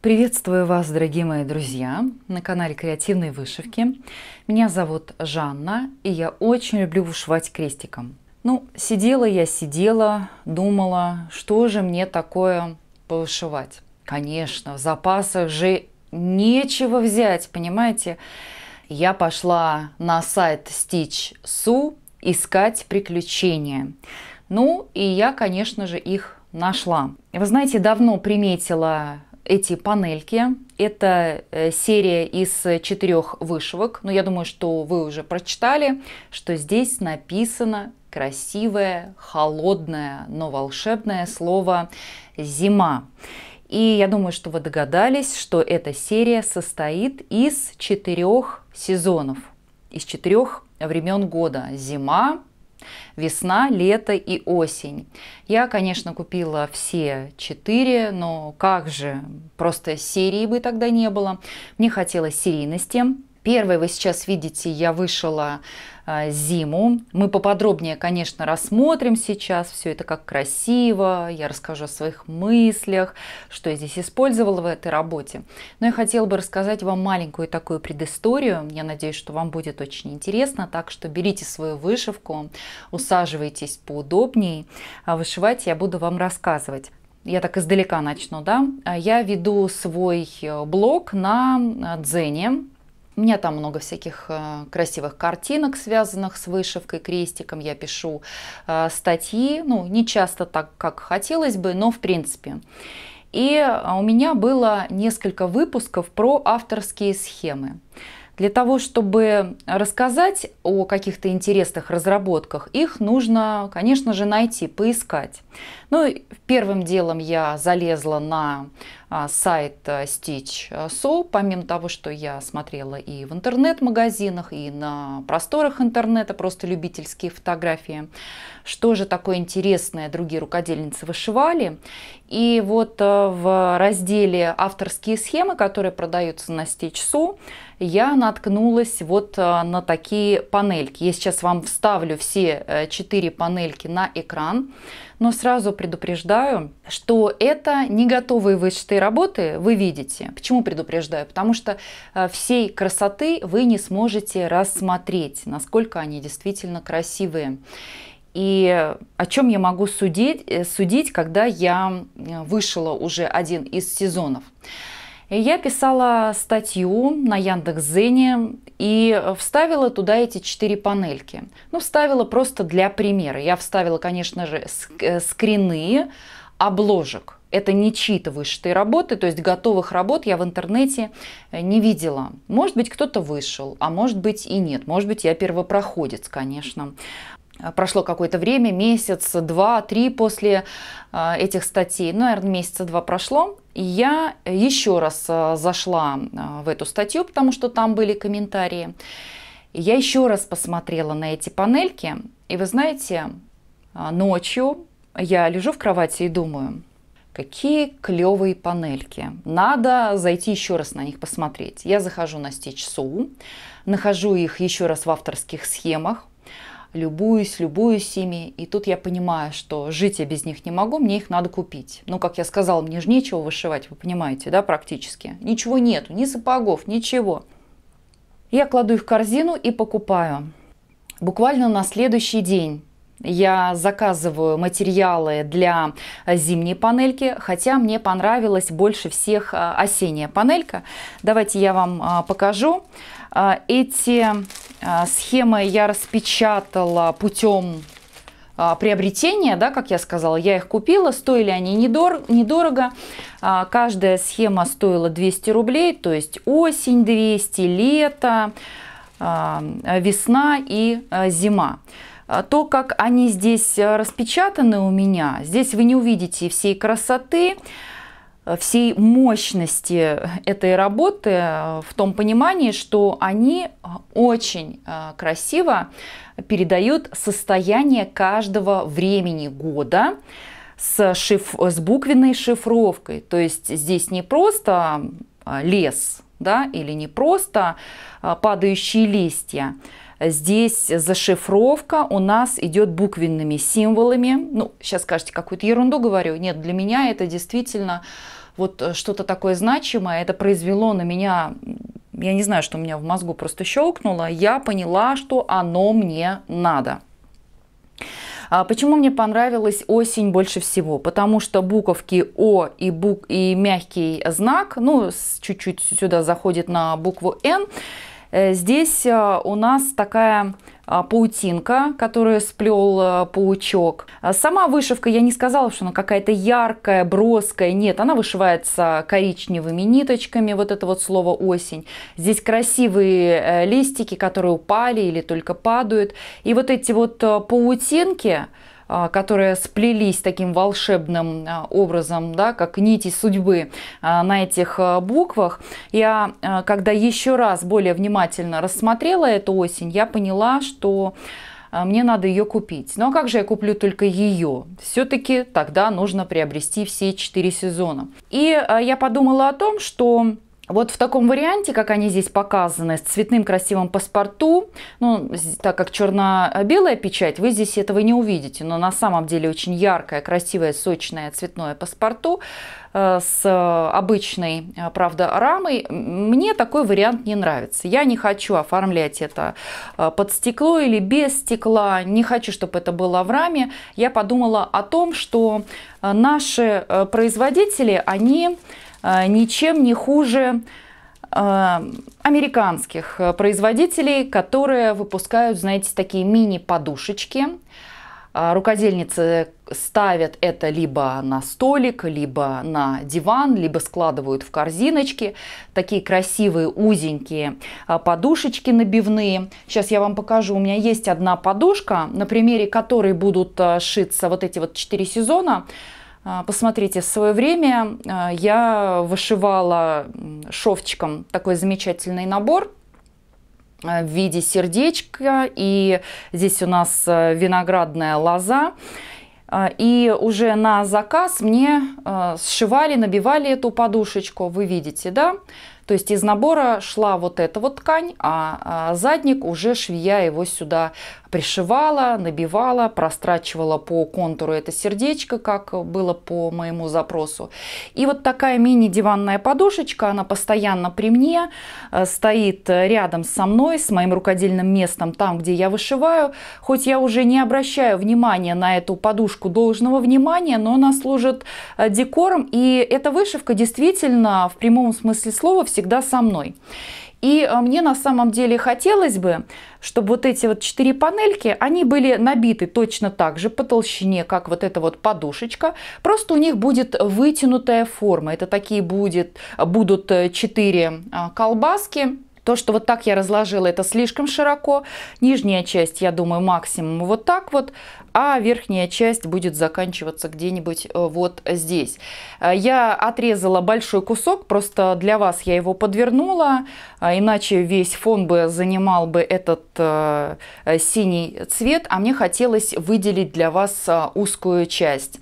Приветствую вас, дорогие мои друзья, на канале креативной вышивки. Меня зовут Жанна, и я очень люблю вышивать крестиком. Ну, сидела я, сидела, думала, что же мне такое повышивать. Конечно, в запасах же нечего взять, понимаете? Я пошла на сайт Stitch Stitch.su искать приключения. Ну, и я, конечно же, их нашла. Вы знаете, давно приметила эти панельки. Это э, серия из четырех вышивок. Но я думаю, что вы уже прочитали, что здесь написано красивое, холодное, но волшебное слово «зима». И я думаю, что вы догадались, что эта серия состоит из четырех сезонов, из четырех времен года. Зима, Весна, лето и осень. Я, конечно, купила все четыре, но как же, просто серии бы тогда не было. Мне хотелось серийности. Первой вы сейчас видите, я вышила а, зиму. Мы поподробнее, конечно, рассмотрим сейчас все это как красиво. Я расскажу о своих мыслях, что я здесь использовала в этой работе. Но я хотела бы рассказать вам маленькую такую предысторию. Я надеюсь, что вам будет очень интересно. Так что берите свою вышивку, усаживайтесь поудобнее, А вышивать я буду вам рассказывать я так издалека начну, да, а я веду свой э, блог на э, Дзене, у меня там много всяких э, красивых картинок, связанных с вышивкой, крестиком. Я пишу э, статьи, ну, не часто так, как хотелось бы, но в принципе. И э, у меня было несколько выпусков про авторские схемы. Для того, чтобы рассказать о каких-то интересных разработках, их нужно, конечно же, найти, поискать. Ну, первым делом я залезла на а, сайт а, Stitch Stitch.so. А, Помимо того, что я смотрела и в интернет-магазинах, и на просторах интернета, просто любительские фотографии, что же такое интересное другие рукодельницы вышивали. И вот в разделе «Авторские схемы», которые продаются на Stitch Stitch.so, я наткнулась вот на такие панельки. Я сейчас вам вставлю все э, четыре панельки на экран. Но сразу предупреждаю, что это не готовые вычетые работы вы видите. Почему предупреждаю? Потому что э, всей красоты вы не сможете рассмотреть, насколько они действительно красивые. И о чем я могу судить, э, судить когда я э, вышла уже один из сезонов я писала статью на Яндекс.Зене и вставила туда эти четыре панельки. Ну, вставила просто для примера. Я вставила, конечно же, э, скрины обложек. Это не читываешь ты работы, то есть готовых работ я в интернете э, не видела. Может быть, кто-то вышел, а может быть и нет. Может быть, я первопроходец, конечно. А, прошло какое-то время, месяц, два, три после а, этих статей, ну, наверное, месяца два прошло. И я еще раз а, зашла в эту статью, потому что там были комментарии. я еще раз посмотрела на эти панельки. И вы знаете, ночью я лежу в кровати и думаю, какие клевые панельки. Надо зайти еще раз на них посмотреть. Я захожу на Stitch.su, нахожу их еще раз в авторских схемах, любуюсь, любуюсь ими. И тут я понимаю, что жить я без них не могу, мне их надо купить. Ну, как я сказала, мне же нечего вышивать, вы понимаете, да, практически. Ничего нету, ни сапогов, ничего. Я кладу их в корзину и покупаю. Буквально на следующий день я заказываю материалы для зимней панельки, хотя мне понравилась больше всех а, осенняя панелька. Давайте я вам а, покажу. А, эти а, схемы я распечатала путем а, приобретения, да, как я сказала, я их купила, стоили они недор недорого. А, каждая схема стоила 200 рублей, то есть осень 200, лето, весна и зима. То, как они здесь распечатаны у меня, здесь вы не увидите всей красоты, всей мощности этой работы э, в том понимании, что они э, очень э, красиво передают состояние каждого времени года с, шиф... с буквенной шифровкой. То есть здесь не просто лес да, или не просто падающие листья, Здесь зашифровка у нас идет буквенными символами. Ну, сейчас скажете, какую-то ерунду говорю. Нет, для меня это действительно вот э, что-то такое значимое. Это произвело на меня я не знаю, что у меня в мозгу просто щелкнуло, я поняла, что оно мне надо. А почему мне понравилась осень больше всего? Потому что буковки О и, бук... и мягкий знак, ну, чуть-чуть сюда заходит на букву Н, Э, здесь э, у нас такая а, паутинка, которую сплел э, паучок. А сама вышивка, я не сказала, что она какая-то яркая, броская. Нет, она вышивается коричневыми ниточками, вот это вот слово «осень». Здесь красивые листики, которые упали или только падают. И вот эти вот паутинки, а, которые сплелись таким волшебным а, образом, да, как нити судьбы а, на этих буквах. Я, когда еще раз более внимательно рассмотрела эту осень, я поняла, что мне надо ее купить. Ну а как же я куплю только ее? Все-таки тогда нужно приобрести все четыре сезона. И я подумала о том, что вот в таком варианте, как они здесь показаны, с цветным красивым паспорту, ну, так как черно-белая печать, вы здесь этого не увидите, но на самом деле очень яркое, красивое, сочное цветное паспорту э, с обычной, э, правда, рамой. Мне такой вариант не нравится. Я не хочу оформлять это э, под стекло или без стекла, не хочу, чтобы это было в раме. Я подумала о том, что э, наши производители, они а, ничем не хуже а, американских э, производителей, которые выпускают, знаете, такие мини-подушечки. А, рукодельницы ставят это либо на столик, либо на диван, либо складывают в корзиночки. Такие красивые узенькие подушечки набивные. Сейчас я вам покажу. У меня есть одна подушка, на примере которой будут шиться вот эти вот четыре сезона. А, посмотрите, в свое время а, я вышивала шовчиком такой замечательный набор а, в виде сердечка. И здесь у нас виноградная лоза. И уже на заказ мне сшивали, набивали эту подушечку, вы видите, да? То есть из набора шла вот эта вот ткань, а, а задник уже швея его сюда пришивала, набивала, прострачивала по контуру это сердечко, как было по моему запросу. И вот такая мини-диванная подушечка, она постоянно при мне, э, стоит рядом со мной, с моим рукодельным местом, там, где я вышиваю. Хоть я уже не обращаю внимания на эту подушку должного внимания, но она служит э, декором, и эта вышивка действительно в прямом смысле слова все всегда со мной. И э, мне на самом деле хотелось бы, чтобы вот эти вот четыре панельки, они были набиты точно так же по толщине, как вот эта вот подушечка. Просто у них будет вытянутая форма. Это такие будет, будут э, четыре а, колбаски. То, что вот так я разложила, это слишком широко. Нижняя часть, я думаю, максимум вот так вот а верхняя часть будет заканчиваться где-нибудь э, вот здесь. Э, я отрезала большой кусок, просто для вас я его подвернула, а, иначе весь фон бы занимал бы этот э, синий цвет, а мне хотелось выделить для вас узкую часть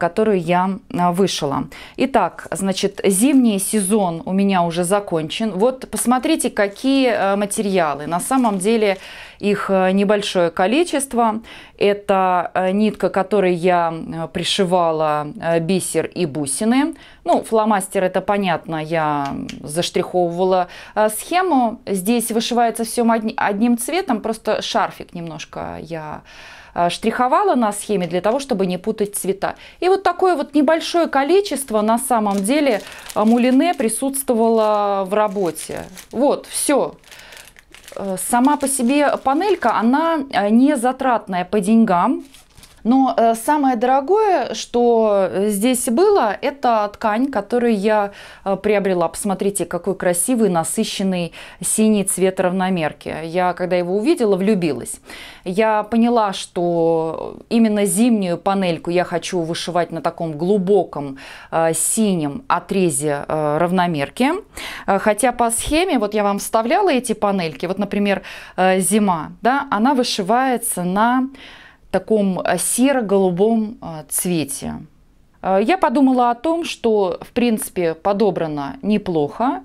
которую я вышила. Итак, значит, зимний сезон у меня уже закончен. Вот посмотрите, какие материалы. На самом деле их э, небольшое количество. Это э, нитка, которой я э, пришивала бисер и бусины. Ну, фломастер это понятно, я заштриховывала схему. Здесь вышивается все одним цветом, просто шарфик немножко я штриховала на схеме для того, чтобы не путать цвета. И вот такое вот небольшое количество на самом деле мулине присутствовало в работе. Вот, все. Э, сама по себе панелька, она э, не затратная по деньгам, но э, самое дорогое, что э, здесь было, это ткань, которую я э, приобрела. Посмотрите, какой красивый, насыщенный синий цвет равномерки. Я, когда его увидела, влюбилась. Я поняла, что именно зимнюю панельку я хочу вышивать на таком глубоком синем отрезе равномерки. Хотя по схеме, вот я вам вставляла эти панельки, вот, например, зима, да, она вышивается на таком а, серо-голубом а, цвете. А, я подумала о том, что, в принципе, подобрано неплохо,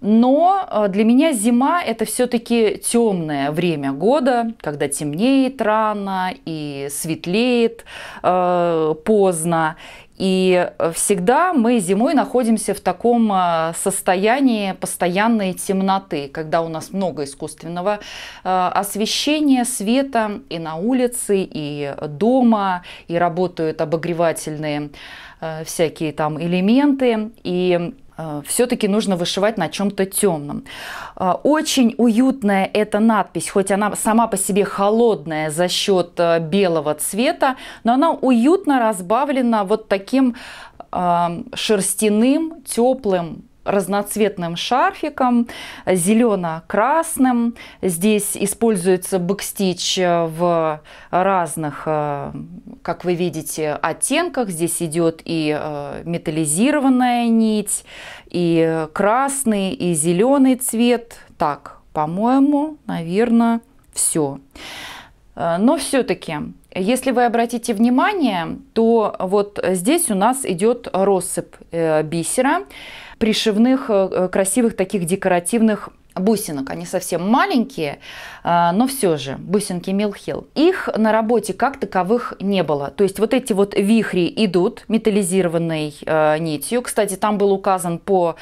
но для меня зима – это все-таки темное время года, когда темнеет рано и светлеет э, поздно. И э, всегда мы зимой находимся в таком э, состоянии постоянной темноты, когда у нас много искусственного э, освещения, света и на улице, и дома, и работают обогревательные всякие там элементы. И Э, все-таки нужно вышивать на чем-то темном. Э, очень уютная эта надпись, хоть она сама по себе холодная за счет э, белого цвета, но она уютно разбавлена вот таким шерстяным, теплым разноцветным шарфиком, зелено-красным. Здесь используется бэкстич э, в разных, э, как вы видите, оттенках. Здесь идет и э, металлизированная нить, и красный, и зеленый цвет. Так, по-моему, наверное, все. Но все-таки если вы обратите внимание, то вот здесь у нас идет россыпь бисера пришивных, э, э, красивых таких декоративных бусинок. Они совсем маленькие, а, но все же бусинки Милхил. Их на работе как таковых не было. То есть вот эти вот вихри идут металлизированной э, нитью. Кстати, там был указан по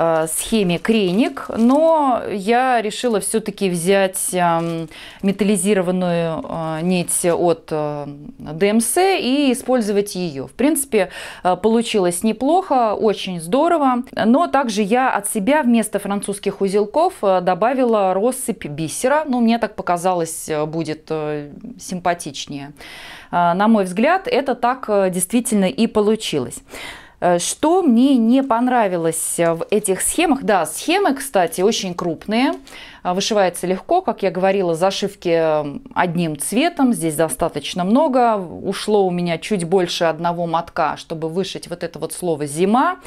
Э, схеме креник, но я решила все-таки взять эм, металлизированную э, нить от э, ДМС и использовать ее. В принципе, получилось неплохо, очень здорово, но также я от себя вместо французских узелков добавила россыпь бисера, ну, мне так показалось, будет симпатичнее. На мой взгляд, это так действительно и получилось. Э, что мне не понравилось э, в этих схемах? Да, схемы, кстати, очень крупные. А, вышивается легко, как я говорила, зашивки эм, одним цветом, здесь достаточно много. Ушло у меня чуть больше одного мотка, чтобы вышить вот это вот слово «зима».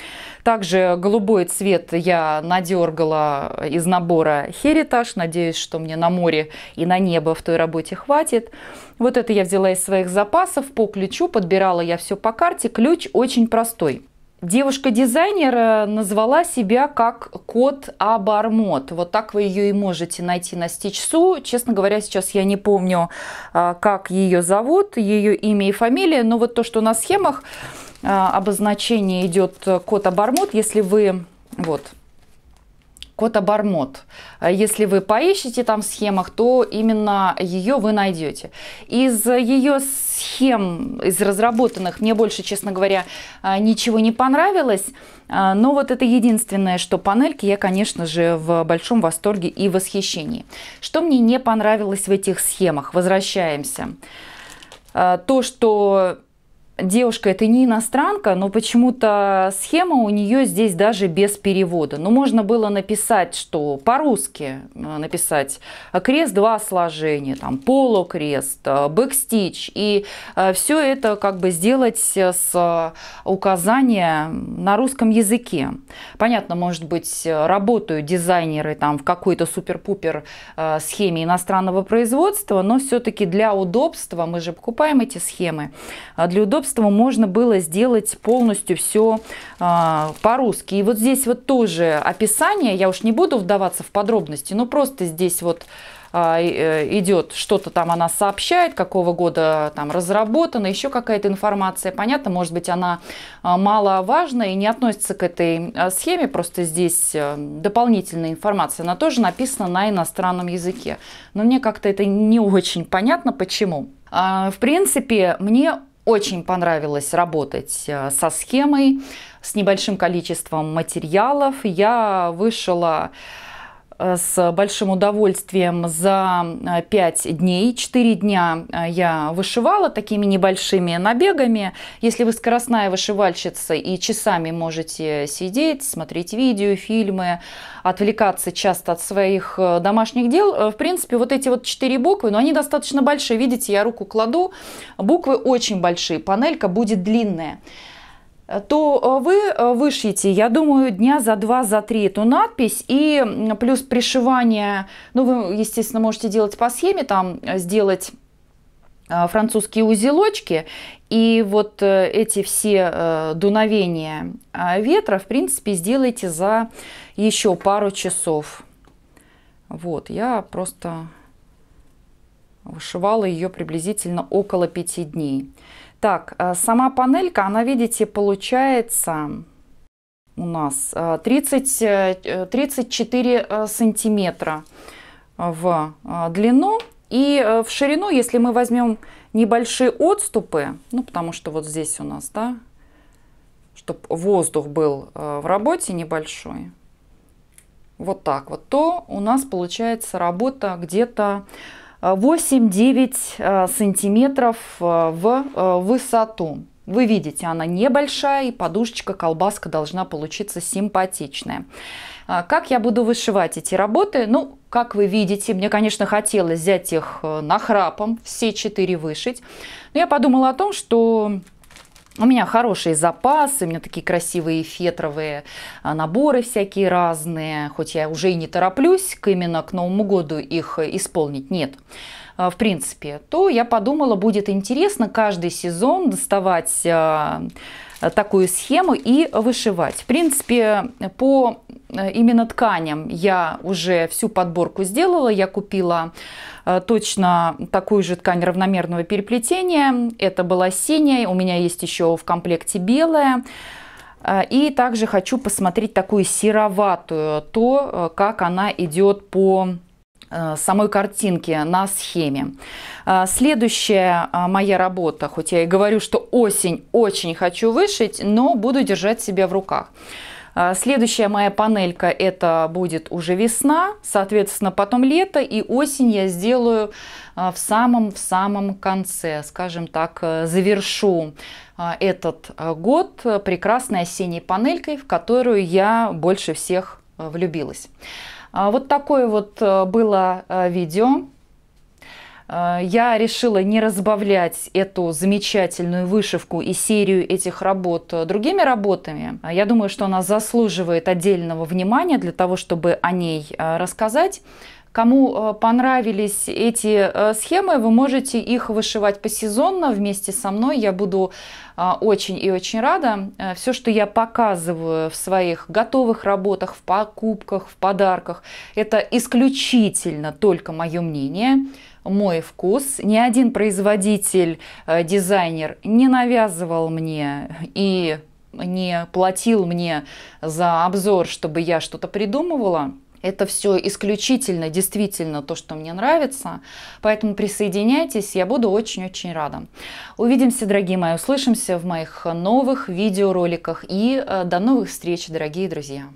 Также голубой цвет я надергала из набора «Херитаж». Надеюсь, что мне на море и на небо в той работе хватит. Вот это я взяла из своих запасов по ключу, подбирала я все по карте. Ключ очень простой. Девушка-дизайнер э, назвала себя как кот Абармот. Вот так вы ее и можете найти на Стичсу. Честно говоря, сейчас я не помню, а, как ее зовут, ее имя и фамилия. Но вот то, что на схемах а, обозначение идет э, кот Абармот, если вы... Вот, кот обормот. Э, если вы поищете там в схемах, то именно ее вы найдете. Из э, ее схем, из разработанных, мне больше, честно говоря, э, ничего не понравилось. Но вот это единственное, что панельки, я, конечно же, в большом восторге и восхищении. Что мне не понравилось в этих схемах? Возвращаемся. То, что девушка это не иностранка, но почему-то схема у нее здесь даже без перевода. Но ну, можно было написать, что по-русски э, написать крест два сложения, там полукрест, э, бэкстич. И э, все это как бы сделать с указания на русском языке. Понятно, может быть, работают дизайнеры там в какой-то супер-пупер схеме иностранного производства, но все-таки для удобства, мы же покупаем эти схемы, а для удобства издательству можно было сделать полностью все а, по-русски. И вот здесь вот тоже описание, я уж не буду вдаваться в подробности, но просто здесь вот а, э, идет, что-то там она сообщает, какого года там разработана, еще какая-то информация. Понятно, может быть, она а, мало важна и не относится к этой а, схеме, просто здесь э, дополнительная информация. Она тоже написана на иностранном языке. Но мне как-то это не очень понятно, почему. В принципе, мне очень понравилось работать э, со схемой, с небольшим количеством материалов. Я вышла с большим удовольствием за 5 э, дней. 4 дня э, я вышивала такими небольшими набегами. Если вы скоростная вышивальщица и часами можете сидеть, смотреть видео, фильмы, отвлекаться часто от своих э, домашних дел, в принципе, вот эти вот 4 буквы, но они достаточно большие. Видите, я руку кладу, буквы очень большие, панелька будет длинная то э, вы э, вышьете, я думаю, дня за два, за три эту надпись. И плюс пришивание, ну, вы, естественно, можете делать по схеме, там э, сделать французские узелочки. И вот эти все дуновения ветра, в принципе, сделайте за еще пару часов. Вот, я просто вышивала ее приблизительно около пяти дней. Так, э, сама панелька, она, видите, получается у нас 30, э, 34 э, сантиметра в длину. И в ширину, если мы возьмем небольшие отступы, ну, потому что вот здесь у нас, да, чтобы воздух был в работе небольшой, вот так вот, то у нас получается работа где-то 8-9 э, сантиметров э, в э, высоту. Вы видите, она небольшая, и подушечка, колбаска должна получиться симпатичная. А, как я буду вышивать эти работы? Ну, как вы видите, мне, конечно, хотелось взять их нахрапом, все четыре вышить. Но я подумала о том, что у меня хорошие запасы, у меня такие красивые фетровые а, наборы всякие разные, хоть я уже и не тороплюсь к именно к Новому году их исполнить, нет а, в принципе, то я подумала, будет интересно каждый сезон доставать а, такую схему и вышивать. В принципе, по Э, именно тканям я уже всю подборку сделала. Я купила э, точно такую же ткань равномерного переплетения. Это была синяя, у меня есть еще в комплекте белая. Э, и также хочу посмотреть такую сероватую, то, как она идет по самой картинке на схеме. Следующая моя работа, хоть я и говорю, что осень очень хочу вышить, но буду держать себя в руках. А, следующая моя панелька это будет уже весна, соответственно потом лето и осень я сделаю а, в самом-в самом конце, скажем так, э, завершу а, этот э, год прекрасной осенней панелькой, в которую я больше всех э, влюбилась. Вот такое вот было видео. Э, я решила не разбавлять эту замечательную вышивку и серию этих работ э, другими работами. А я думаю, что она заслуживает отдельного внимания для того, чтобы о ней э, рассказать. Кому э, понравились эти э, схемы, вы можете их вышивать посезонно вместе со мной. Я буду э, очень и очень рада. Все, что я показываю в своих готовых работах, в покупках, в подарках, это исключительно только мое мнение, мой вкус. Ни один производитель, дизайнер не навязывал мне и не платил мне за обзор, чтобы я что-то придумывала. Это все исключительно, действительно, то, что мне нравится. Поэтому присоединяйтесь, я буду очень-очень рада. Увидимся, дорогие мои, услышимся в моих новых видеороликах. И э, до новых встреч, дорогие друзья.